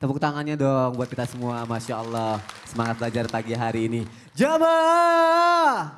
Tepuk tangannya dong buat kita semua. Masya Allah. Semangat belajar pagi hari ini. Jamaah.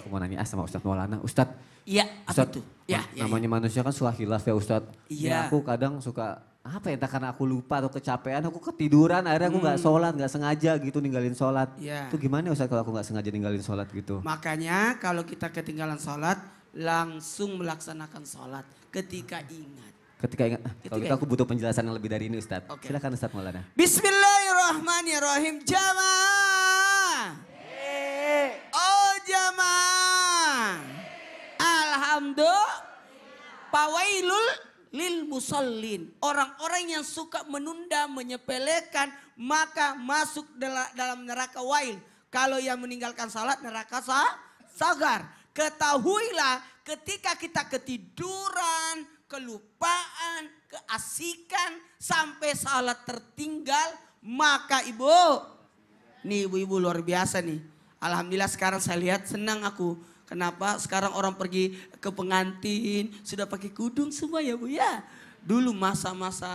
Aku mau nanya ah sama Ustadz Maulana. Ustadz. Iya apa tuh? Ya, ya, namanya iya. manusia kan suka hilaf ya Ustadz. Ya, iya. Aku kadang suka apa ya entah karena aku lupa atau kecapean aku ketiduran akhirnya aku nggak hmm. sholat nggak sengaja gitu ninggalin sholat Iya. itu gimana ya, Ustadz kalau aku nggak sengaja ninggalin sholat gitu makanya kalau kita ketinggalan sholat langsung melaksanakan sholat ketika ingat Ketika ingat, ah, Ketika kalau gitu aku butuh penjelasan yang lebih dari ini Ustadz. Okay. Silakan Ustadz Maulana. Bismillahirrahmanirrahim. Jamaah. Eh. Oh jamaah. Alhamdulillah. Pawailul lil musallin. Orang-orang yang suka menunda, menyepelekan, maka masuk dalam neraka wail. Kalau yang meninggalkan salat neraka sah, sagar. Ketahuilah ketika kita ketiduran, kelupaan, keasikan, sampai salat tertinggal, maka ibu. Nih ibu-ibu luar biasa nih. Alhamdulillah sekarang saya lihat senang aku. Kenapa sekarang orang pergi ke pengantin, sudah pakai kudung semua ya bu ya. Dulu masa-masa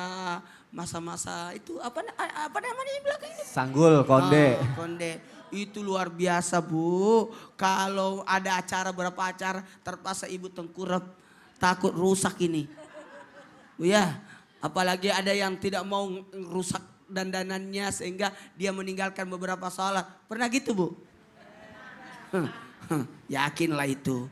masa-masa itu apa apa namanya di belakang ini? Sanggul, konde. Oh, konde. Itu luar biasa bu. Kalau ada acara berapa acara terpaksa ibu tengkurap takut rusak ini. Ya, apalagi ada yang tidak mau rusak dandanannya sehingga dia meninggalkan beberapa sholat. Pernah gitu bu? yakinlah itu.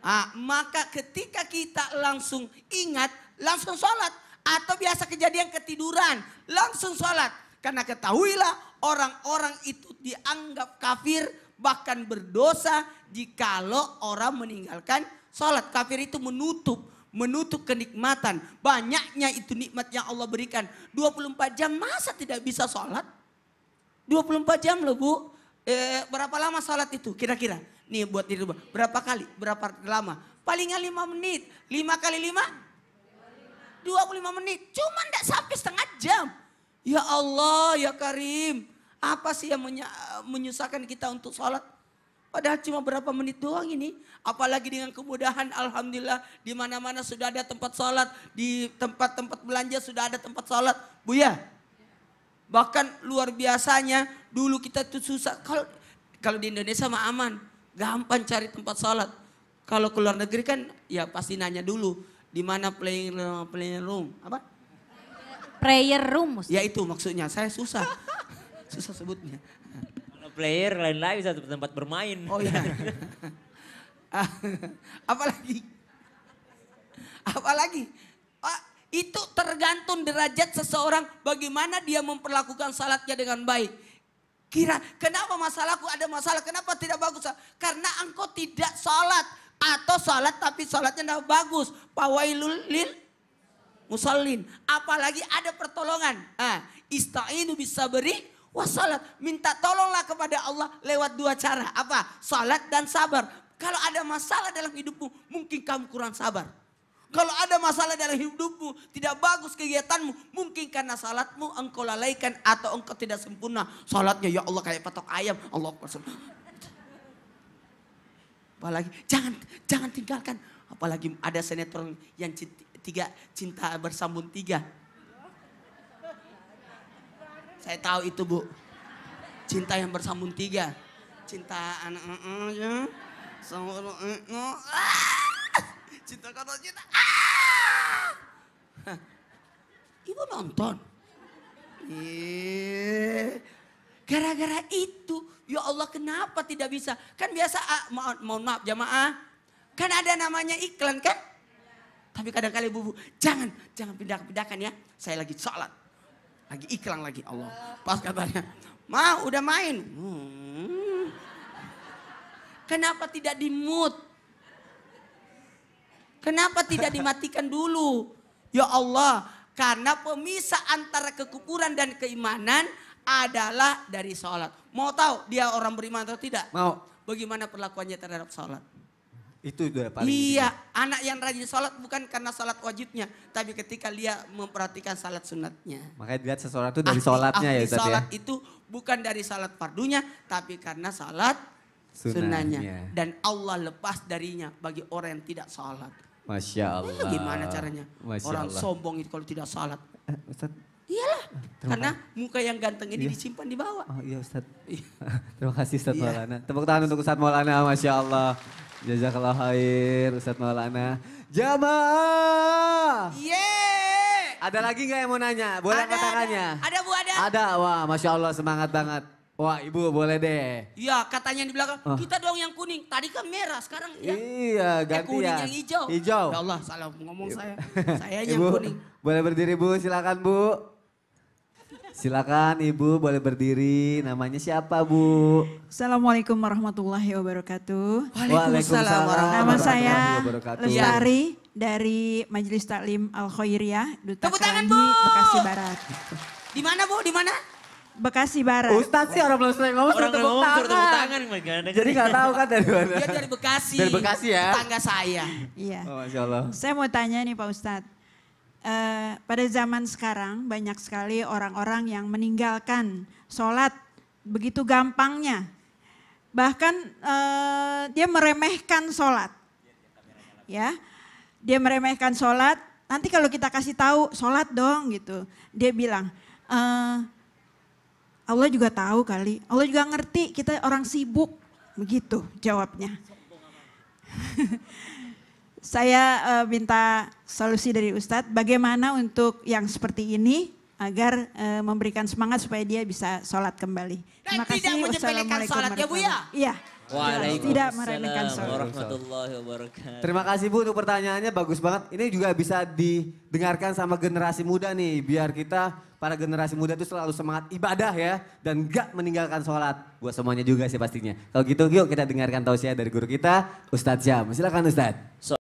Ah, maka ketika kita langsung ingat, langsung sholat. Atau biasa kejadian ketiduran, langsung sholat. Karena ketahuilah orang-orang itu dianggap kafir bahkan berdosa jikalau orang meninggalkan Salat kafir itu menutup, menutup kenikmatan. Banyaknya itu nikmat yang Allah berikan. 24 jam masa tidak bisa salat? 24 jam loh Bu. Eh, berapa lama salat itu kira-kira? Nih buat diri berapa kali? Berapa lama? Palingnya 5 menit. 5 kali 5? 25 menit. Cuma tidak sampai setengah jam. Ya Allah, ya Karim. Apa sih yang menyusahkan kita untuk sholat? Padahal cuma berapa menit doang ini. Apalagi dengan kemudahan Alhamdulillah di mana-mana sudah ada tempat sholat. Di tempat-tempat belanja sudah ada tempat sholat. Buya, bahkan luar biasanya dulu kita tuh susah. Kalau kalau di Indonesia mah aman, gampang cari tempat sholat. Kalau keluar negeri kan ya pasti nanya dulu di mana playing playing room apa? Prayer room. Ya itu maksudnya. Saya susah, susah sebutnya player lain-lain satu tempat bermain. Oh iya. Ah, apalagi? Apalagi? Oh, itu tergantung derajat seseorang bagaimana dia memperlakukan salatnya dengan baik. Kira kenapa masalahku ada masalah? Kenapa tidak bagus? Karena engkau tidak salat atau salat tapi salatnya tidak bagus. Pawailul lil musallin. Apalagi ada pertolongan. Ah, istainu bisa beri Wah salat, minta tolonglah kepada Allah lewat dua cara. Apa? Salat dan sabar. Kalau ada masalah dalam hidupmu, mungkin kamu kurang sabar. Kalau ada masalah dalam hidupmu, tidak bagus kegiatanmu, mungkin karena salatmu engkau lalaikan atau engkau tidak sempurna. Salatnya ya Allah kayak patok ayam, Allah Apalagi jangan jangan tinggalkan. Apalagi ada senator yang tiga cinta bersambung tiga saya tahu itu bu. Cinta yang bersambung tiga. Cinta anak anaknya eh, eh, Sama eh, ah! Cinta kata cinta. Ah! Ibu nonton. Gara-gara itu, ya Allah kenapa tidak bisa? Kan biasa, ah, mohon, ma maaf jamaah, kan ada namanya iklan kan? Tapi kadang kali ibu, jangan, jangan pindah-pindahkan ya. Saya lagi sholat lagi iklan lagi Allah. Pas katanya, Ma udah main. Hmm. Kenapa tidak di mute? Kenapa tidak dimatikan dulu? Ya Allah, karena pemisah antara kekupuran dan keimanan adalah dari sholat. Mau tahu dia orang beriman atau tidak? Mau. Bagaimana perlakuannya terhadap sholat? Itu udah paling. Iya, gini. anak yang rajin sholat bukan karena sholat wajibnya, tapi ketika dia memperhatikan sholat sunatnya. Makanya dilihat seseorang itu dari ahli, sholatnya ya, ahli ya Ustaz sholat ya? itu bukan dari sholat fardunya, tapi karena sholat sunatnya sunatnya. Dan Allah lepas darinya bagi orang yang tidak sholat. Masya eh, Allah. Nah, gimana caranya? Masya orang Allah. sombong itu kalau tidak sholat. Eh, Iyalah, eh, karena muka yang ganteng ini iya. disimpan di bawah. Oh iya Ustaz. Iya. Terima kasih Ustaz iya. Maulana. Tepuk tangan untuk Ustaz Maulana, Masya Allah. Jazakallah khair Ustaz Maulana. Jamaah. Yeah. Ada lagi nggak yang mau nanya? Boleh ada, katakannya? Ada, ada Bu, ada. Ada, wah Masya Allah semangat banget. Wah ibu boleh deh. Iya katanya di belakang oh. kita doang yang kuning. Tadi kan merah sekarang yang, iya, iya eh, ganti kuning ya. yang hijau. Hijau. Ya Allah salah ngomong saya. saya yang kuning. Boleh berdiri bu silakan bu. Silakan Ibu boleh berdiri. Namanya siapa Bu? Assalamualaikum warahmatullahi wabarakatuh. Waalaikumsalam. warahmatullahi Nama saya Lestari dari Majelis Taklim Al Khairiyah Duta Tepuk tangan, Bu. Bekasi Barat. Di mana Bu? Di mana? Bekasi Barat. Ustadz sih orang belum selesai ngomong orang tepuk tangan. tangan. Tepuk tangan. Jadi gak tahu kan dari mana. Dia dari Bekasi. Dari Bekasi ya. Tetangga saya. Iya. Oh, Masya Saya mau tanya nih Pak Ustadz. Eh, pada zaman sekarang banyak sekali orang-orang yang meninggalkan sholat begitu gampangnya. Bahkan eh, dia meremehkan sholat. Ya, dia meremehkan sholat. Nanti kalau kita kasih tahu sholat dong gitu, dia bilang, e, Allah juga tahu kali, Allah juga ngerti kita orang sibuk, begitu jawabnya. Saya uh, minta solusi dari Ustadz, bagaimana untuk yang seperti ini agar uh, memberikan semangat supaya dia bisa sholat kembali. Terima kasih. Wassalamualaikum sholat ya Bu ya? Iya. Waalaikumsalam warahmatullahi wabarakatuh. Terima kasih Bu untuk pertanyaannya bagus banget. Ini juga bisa didengarkan sama generasi muda nih biar kita para generasi muda itu selalu semangat ibadah ya dan gak meninggalkan sholat. Buat semuanya juga sih pastinya. Kalau gitu yuk kita dengarkan tausiah dari guru kita Ustadz Syam. Silakan Ustadz. So